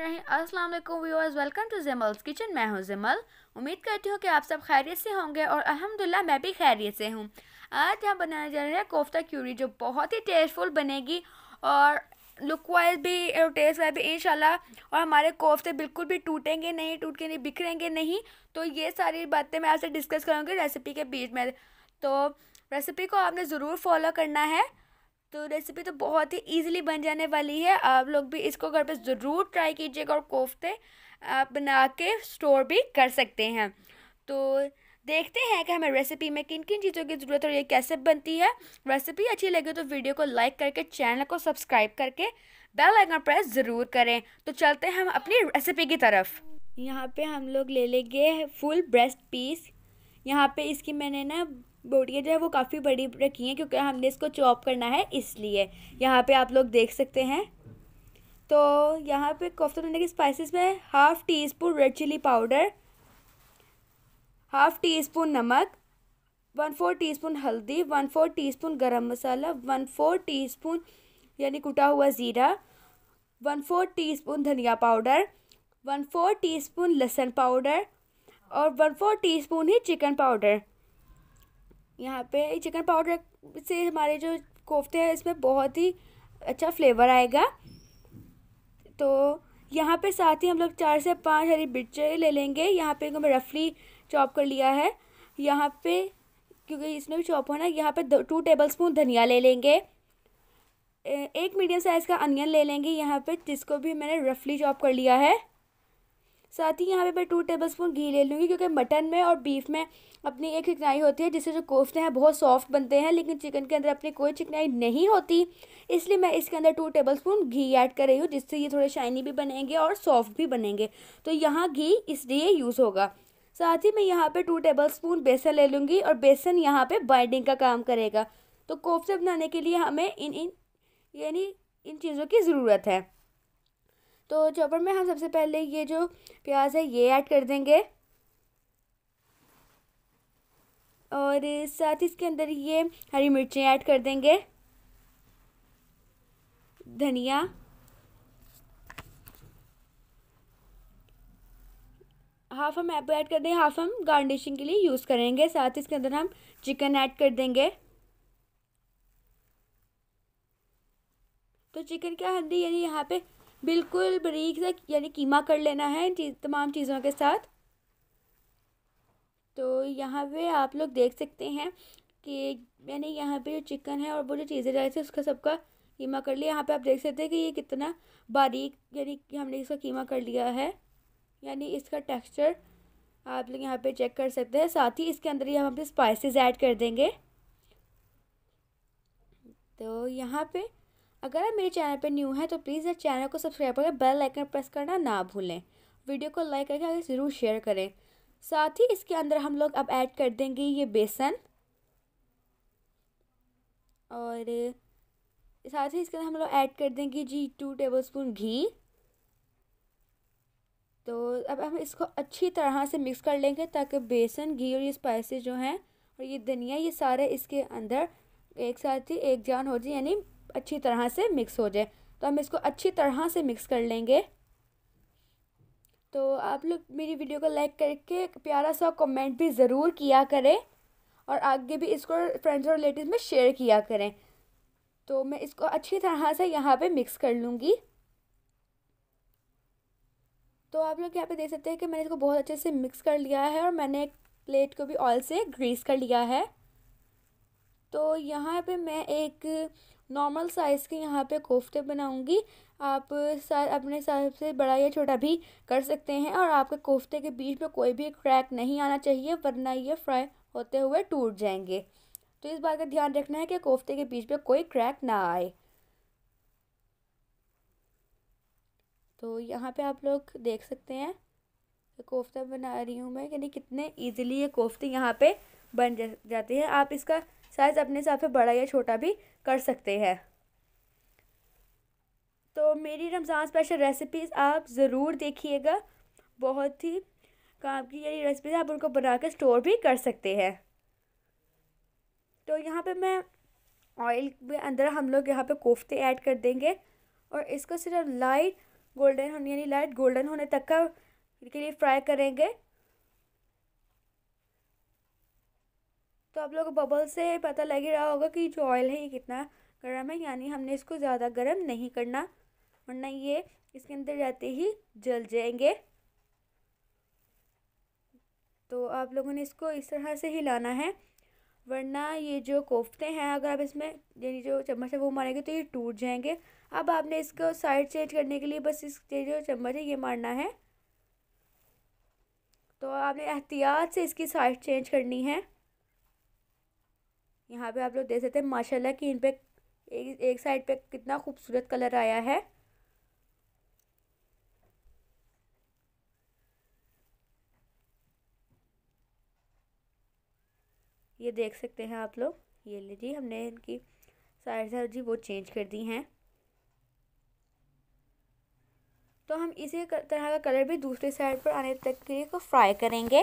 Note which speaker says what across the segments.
Speaker 1: अस्सलाम वालेकुम viewers welcome to Jimal's kitchen मैं हूँ जिमल उम्मीद करती हूँ कि आप सब खैरियत से होंगे और अल्हम्दुलिल्लाह मैं भी खैरियत से हूँ आज हम बनाने जा रहे हैं कोफ्ता क्यूरी जो बहुत ही टेस्टफुल बनेगी और लुक वाइज भी और टेस्ट वाइज भी इंशाल्लाह और हमारे कोफ्ते बिल्कुल भी टूटेंगे नहीं टूट के नहीं बिखरेंगे नहीं तो ये सारी बातें मैं आपसे डिस्कस करूँगी रेसिपी के बीच में तो रेसिपी को आपने ज़रूर फॉलो करना है तो रेसिपी तो बहुत ही इजीली बन जाने वाली है आप लोग भी इसको घर पे ज़रूर ट्राई कीजिएगा और कोफ्ते आप बना के स्टोर भी कर सकते हैं तो देखते हैं कि हमें रेसिपी में किन किन चीज़ों की ज़रूरत और ये कैसे बनती है रेसिपी अच्छी लगे तो वीडियो को लाइक करके चैनल को सब्सक्राइब करके बेल आइकन प्रेस ज़रूर करें तो चलते हैं हम अपनी रेसिपी की तरफ यहाँ पे हम लोग ले लेंगे फुल ब्रेस्ट पीस यहाँ पे इसकी मैंने ना बोटियाँ जो है वो काफ़ी बड़ी रखी हैं क्योंकि हमने इसको चॉप करना है इसलिए यहाँ पे आप लोग देख सकते हैं तो यहाँ पे कोफ्ता बनने के स्पाइसेस में half teaspoon red chilli powder half teaspoon नमक वन फोर टी स्पून हल्दी one four teaspoon garam masala one four teaspoon यानी कुटा हुआ ज़ीरा वन फोर टी स्पून धनिया powder one four teaspoon लहसुन powder और one four teaspoon ही चिकन पाउडर यहाँ पे चिकन पाउडर से हमारे जो कोफ्ते हैं इसमें बहुत ही अच्छा फ्लेवर आएगा तो यहाँ पे साथ ही हम लोग चार से पांच हरी मिर्चें ले लेंगे यहाँ पे इनको मैं रफली चॉप कर लिया है यहाँ पे क्योंकि इसमें भी चॉप होना यहाँ पे टू टेबल स्पून धनिया ले लेंगे एक मीडियम साइज़ का अनियन ले लेंगे यहाँ पे जिसको भी मैंने रफली चॉप कर लिया है साथ ही यहाँ पे मैं टू टेबल स्पून घी ले लूँगी क्योंकि मटन में और बीफ में अपनी एक चिकनाई होती है जिससे जो कोफ्ते हैं बहुत सॉफ्ट बनते हैं लेकिन चिकन के अंदर अपनी कोई चिकनाई नहीं होती इसलिए मैं इसके अंदर टू टेबल स्पून घी ऐड कर रही हूँ जिससे ये थोड़े शाइनी भी बनेंगे और सॉफ्ट भी बनेंगे तो यहाँ घी इसलिए यूज़ होगा साथ ही मैं यहाँ पर टू टेबल स्पून बेसन ले लूँगी और बेसन यहाँ पर बाइंडिंग का काम करेगा तो कोफ्ते बनाने के लिए हमें इन इन यानी इन चीज़ों की ज़रूरत है तो चॉपर में हम सबसे पहले ये जो प्याज है ये ऐड कर देंगे और साथ इसके अंदर ये हरी मिर्चें ऐड कर देंगे धनिया हाफ हम ऐप ऐड कर देंगे हाफ हम गार्निशिंग के लिए यूज़ करेंगे साथ ही इसके अंदर हम चिकन ऐड कर देंगे तो चिकन क्या हल्दी यानी यहाँ पे बिल्कुल बारीक से यानी कीमा कर लेना है तमाम चीज़ों के साथ तो यहाँ पे आप लोग देख सकते हैं कि मैंने यहाँ पे जो चिकन है और वो जो चीज़ें डाली थी उसका सबका कीमा कर लिया यहाँ पे आप देख सकते हैं कि ये कितना बारीक यानी हमने इसका कीमा कर लिया है यानी इसका टेक्सचर आप लोग यहाँ पे चेक कर सकते हैं साथ ही इसके अंदर ही हम अपने स्पाइसेस ऐड कर देंगे तो यहाँ पे अगर आप मेरे चैनल पर न्यू हैं तो प्लीज़ इस चैनल को सब्सक्राइब करके बेल लाइकन प्रेस करना ना भूलें वीडियो को लाइक करके आगे ज़रूर शेयर करें साथ ही इसके अंदर हम लोग अब ऐड कर देंगे ये बेसन और साथ ही इसके अंदर हम लोग ऐड कर देंगे जी टू टेबलस्पून घी तो अब हम इसको अच्छी तरह से मिक्स कर लेंगे ताकि बेसन घी और ये स्पाइसेस जो हैं और ये धनिया ये सारे इसके अंदर एक साथ ही एक जान हो जाए यानी अच्छी तरह से मिक्स हो जाए तो हम इसको अच्छी तरह से मिक्स कर लेंगे तो आप लोग मेरी वीडियो को लाइक करके प्यारा सा कमेंट भी ज़रूर किया करें और आगे भी इसको फ्रेंड्स और रिलेटिव में शेयर किया करें तो मैं इसको अच्छी तरह से यहाँ पे मिक्स कर लूँगी तो आप लोग यहाँ पे देख सकते हैं कि मैंने इसको बहुत अच्छे से मिक्स कर लिया है और मैंने एक प्लेट को भी ऑयल से ग्रीस कर लिया है तो यहाँ पे मैं एक नॉर्मल साइज़ के यहाँ पे कोफ्ते बनाऊंगी आप सर अपने हिसाब से बड़ा या छोटा भी कर सकते हैं और आपके कोफ्ते के बीच में कोई भी क्रैक नहीं आना चाहिए वरना ये फ्राई होते हुए टूट जाएंगे तो इस बात का ध्यान रखना है कि कोफ्ते के बीच में कोई क्रैक ना आए तो यहाँ पे आप लोग देख सकते हैं कोफ्ता बना रही हूँ मैं यानी कितने इजीली ये कोफ्ते यहाँ पे बन जा, जाते हैं आप इसका साइज़ अपने हिसाब से बड़ा या छोटा भी कर सकते हैं तो मेरी रमज़ान स्पेशल रेसिपीज़ आप ज़रूर देखिएगा बहुत ही काम की ये रेसिपीज़ आप उनको बना कर स्टोर भी कर सकते हैं तो यहाँ पे मैं ऑयल के अंदर हम लोग यहाँ पे कोफ्ते ऐड कर देंगे और इसको सिर्फ लाइट गोल्डन होने यानी लाइट गोल्डन होने तक का के लिए फ्राई करेंगे तो आप लोग बबल से पता लग ही रहा होगा कि जो ऑयल है ये कितना गर्म है यानी हमने इसको ज़्यादा गर्म नहीं करना वरना ये इसके अंदर जाते ही जल जाएंगे तो आप लोगों ने इसको इस तरह से हिलाना है वरना ये जो कोफ्ते हैं अगर आप इसमें यानी जो चम्मच है वो मारेंगे तो ये टूट जाएंगे अब आपने इसको साइड चेंज करने के लिए बस इस जो चम्मच है ये मारना है तो आपने एहतियात से इसकी साइड चेंज करनी है यहाँ पे आप लोग देख सकते हैं माशाल्लाह कि इन पे एक, एक साइड पे कितना खूबसूरत कलर आया है ये देख सकते हैं आप लोग ये ले जी हमने इनकी साइड है जी वो चेंज कर दी हैं तो हम इसी तरह का कलर भी दूसरी साइड पर आने तक के लिए फ्राई करेंगे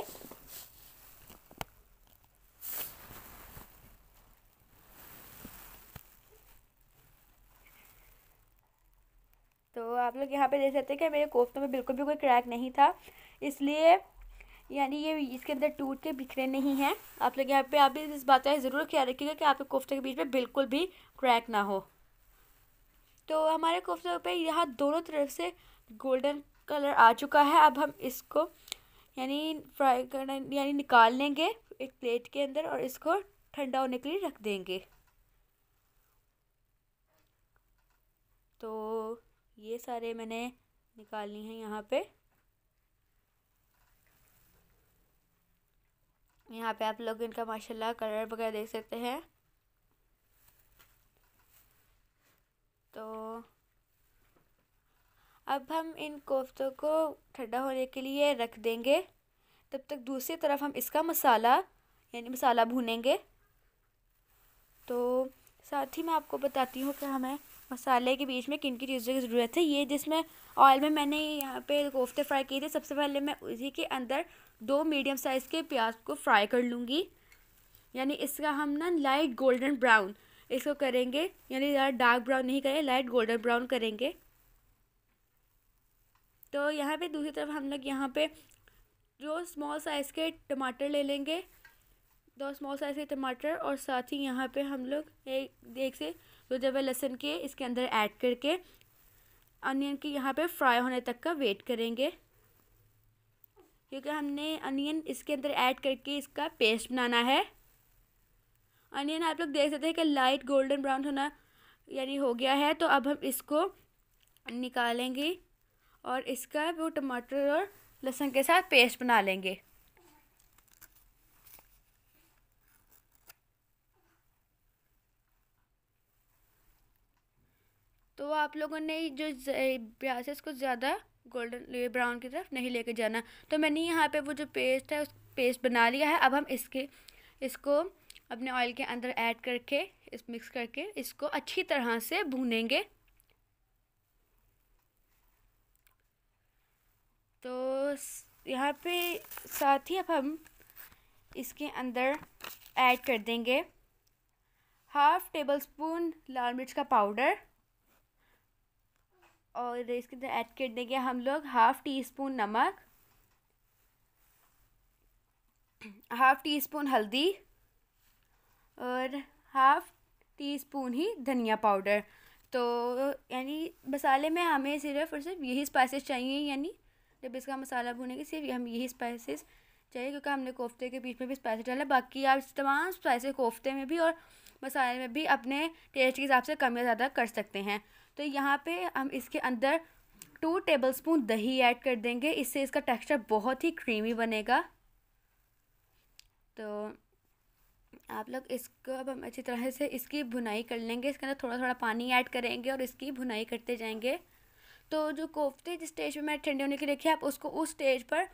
Speaker 1: तो आप लोग यहाँ पे देख सकते हैं कि मेरे कोफ्तों में बिल्कुल भी कोई क्रैक नहीं था इसलिए यानी ये इसके अंदर टूट के बिखरे नहीं हैं आप लोग यहाँ पे आप भी इस बात का ज़रूर ख्याल रखिएगा कि आपके कोफ्ते के बीच में बिल्कुल भी क्रैक ना हो तो हमारे कोफ्ते पे यहाँ दोनों तरफ से गोल्डन कलर आ चुका है अब हम इसको यानी फ्राई करना यानी निकाल लेंगे एक प्लेट के अंदर और इसको ठंडा होने के लिए रख देंगे तो ये सारे मैंने निकाली हैं यहाँ पे यहाँ पे आप लोग इनका माशाल्लाह कलर वगैरह देख सकते हैं तो अब हम इन कोफ्तों को ठंडा होने के लिए रख देंगे तब तक दूसरी तरफ हम इसका मसाला यानी मसाला भूनेंगे तो साथ ही मैं आपको बताती हूँ कि हमें मसाले के बीच में किन किन चीज़ों की ज़रूरत है ये जिसमें ऑयल में मैंने यहाँ पे कोफ्ते फ्राई किए थे सबसे पहले मैं उसी के अंदर दो मीडियम साइज़ के प्याज को फ्राई कर लूँगी यानी इसका हम ना लाइट गोल्डन ब्राउन इसको करेंगे यानी ज़्यादा डार्क ब्राउन नहीं करेंगे लाइट गोल्डन ब्राउन करेंगे तो यहाँ पे दूसरी तरफ हम लोग यहाँ पे जो स्मॉल साइज़ के टमाटर ले लेंगे दो स्मॉल साइज के टमाटर और साथ ही यहाँ पे हम लोग एक देख से दो जब लहसुन के इसके अंदर ऐड करके अनियन के यहाँ पे फ्राई होने तक का वेट करेंगे क्योंकि हमने अनियन इसके अंदर ऐड करके इसका पेस्ट बनाना है अनियन आप लोग देख सकते हैं कि लाइट गोल्डन ब्राउन होना यानी हो गया है तो अब हम इसको निकालेंगे और इसका वो टमाटर और लहसुन के साथ पेस्ट बना लेंगे आप लोगों ने जो है को ज़्यादा गोल्डन ब्राउन की तरफ नहीं लेके जाना तो मैंने यहाँ पे वो जो पेस्ट है उस पेस्ट बना लिया है अब हम इसके इसको अपने ऑयल के अंदर ऐड करके इस मिक्स करके इसको अच्छी तरह से भूनेंगे तो यहाँ पे साथ ही अब हम इसके अंदर ऐड कर देंगे हाफ़ टेबल स्पून लाल मिर्च का पाउडर और इसके अंदर ऐड कर देंगे हम लोग हाफ़ टी स्पून नमक हाफ़ टी स्पून हल्दी और हाफ़ टी स्पून ही धनिया पाउडर तो यानी मसाले में हमें सिर्फ और सिर्फ यही स्पाइसेस चाहिए यानी जब इसका मसाला भूनेंगे सिर्फ हम यही स्पाइसेस चाहिए क्योंकि हमने कोफ्ते के बीच में भी स्पाइसेस डाला बाकी आप तमाम स्पाइसेस कोफ्ते में भी और मसाले में भी अपने टेस्ट के हिसाब से कम या ज़्यादा कर सकते हैं तो यहाँ पे हम इसके अंदर टू टेबलस्पून दही ऐड कर देंगे इससे इसका टेक्सचर बहुत ही क्रीमी बनेगा तो आप लोग इसको अब हम अच्छी तरह से इसकी भुनाई कर लेंगे इसके अंदर थोड़ा थोड़ा पानी ऐड करेंगे और इसकी भुनाई करते जाएंगे तो जो कोफ्ते जिस स्टेज पे मैं ठंडे होने के लिए है आप उसको उस स्टेज पर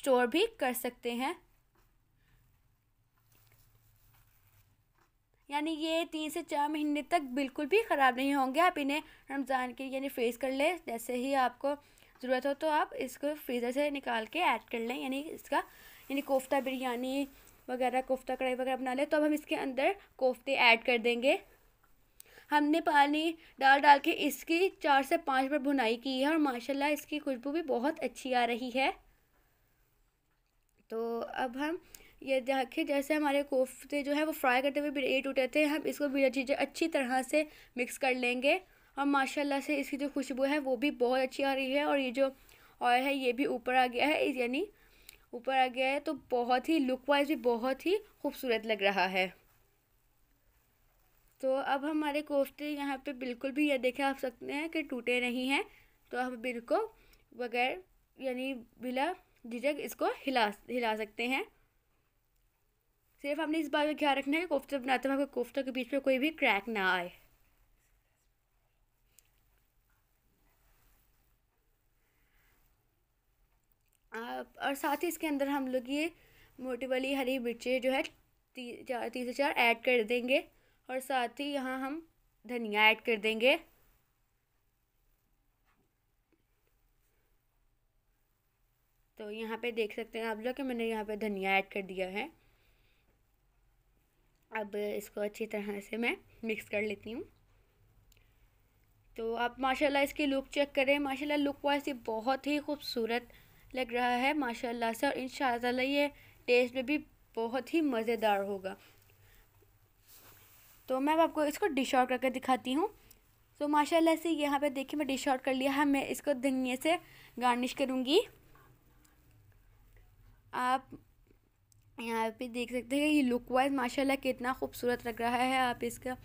Speaker 1: स्टोर भी कर सकते हैं यानी ये तीन से चार महीने तक बिल्कुल भी ख़राब नहीं होंगे आप इन्हें रमज़ान के यानी फ्रीज़ कर लें जैसे ही आपको ज़रूरत हो तो आप इसको फ्रीज़र से निकाल के ऐड कर लें यानी इसका यानी कोफ्ता बिरयानी वगैरह कोफ्ता कढ़ाई वगैरह बना लें तो अब हम इसके अंदर कोफ्ते ऐड कर देंगे हमने पानी डाल डाल के इसकी चार से पाँच बार भुनाई की है और माशाल्लाह इसकी खुशबू भी बहुत अच्छी आ रही है तो अब हम ये देखिए जैसे हमारे कोफ्ते जो है वो फ्राई करते हुए रेट उठे थे हम इसको भी चीज़ें अच्छी तरह से मिक्स कर लेंगे और माशाल्लाह से इसकी जो खुशबू है वो भी बहुत अच्छी आ रही है और ये जो ऑयल है ये भी ऊपर आ गया है यानी ऊपर आ गया है तो बहुत ही लुक वाइज भी बहुत ही खूबसूरत लग रहा है तो अब हमारे कोफ्ते यहाँ पर बिल्कुल भी ये देखे आप सकते हैं कि टूटे नहीं हैं तो हम बिल्कुल बगैर यानी बिला झिझक इसको हिला हिला सकते हैं सिर्फ हमने इस बात का ख्याल रखना है कि कोफ्ता बनाते हुए कोफ्ता के बीच में कोई भी क्रैक ना आए और साथ ही इसके अंदर हम लोग ये मोटी वाली हरी मिर्चें जो है चार तीन से चार ऐड कर देंगे और साथ ही यहाँ हम धनिया ऐड कर देंगे तो यहाँ पे देख सकते हैं आप लोग कि मैंने यहाँ पे धनिया ऐड कर दिया है अब इसको अच्छी तरह से मैं मिक्स कर लेती हूँ तो आप माशाल्लाह इसकी लुक चेक करें माशाल्लाह लुक वाइज ये बहुत ही खूबसूरत लग रहा है माशाल्लाह से और इन ये टेस्ट में भी बहुत ही मज़ेदार होगा तो मैं आपको इसको डिश आउट करके दिखाती हूँ तो माशाल्लाह से यहाँ पे देखिए मैं डिश आउट कर लिया है मैं इसको धनिए से गार्निश करूँगी आप यहाँ पे देख सकते हैं ये लुक वाइज माशाल्लाह कितना खूबसूरत लग रहा है आप इसका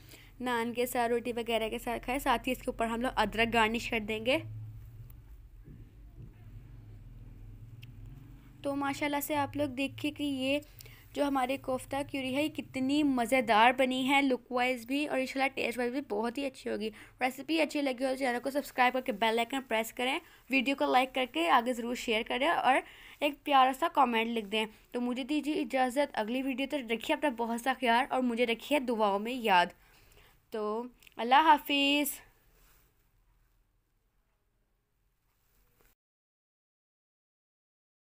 Speaker 1: नान के साथ रोटी वगैरह के साथ खाएं साथ ही इसके ऊपर हम लोग अदरक गार्निश कर देंगे तो माशाल्लाह से आप लोग देखिए कि ये जो हमारे कोफ्ता क्यूरी है ये कितनी मज़ेदार बनी है लुक वाइज भी और इंशाल्लाह टेस्ट वाइज भी बहुत ही अच्छी होगी रेसिपी अच्छी लगी हो तो चैनल को सब्सक्राइब करके बेल आइकन प्रेस करें वीडियो को लाइक करके आगे ज़रूर शेयर करें और एक प्यारा सा कमेंट लिख दें तो मुझे दीजिए इजाज़त अगली वीडियो तक तो रखिए अपना बहुत सा ख्याल और मुझे रखिए दुआओं में याद तो अल्लाह हाफिज़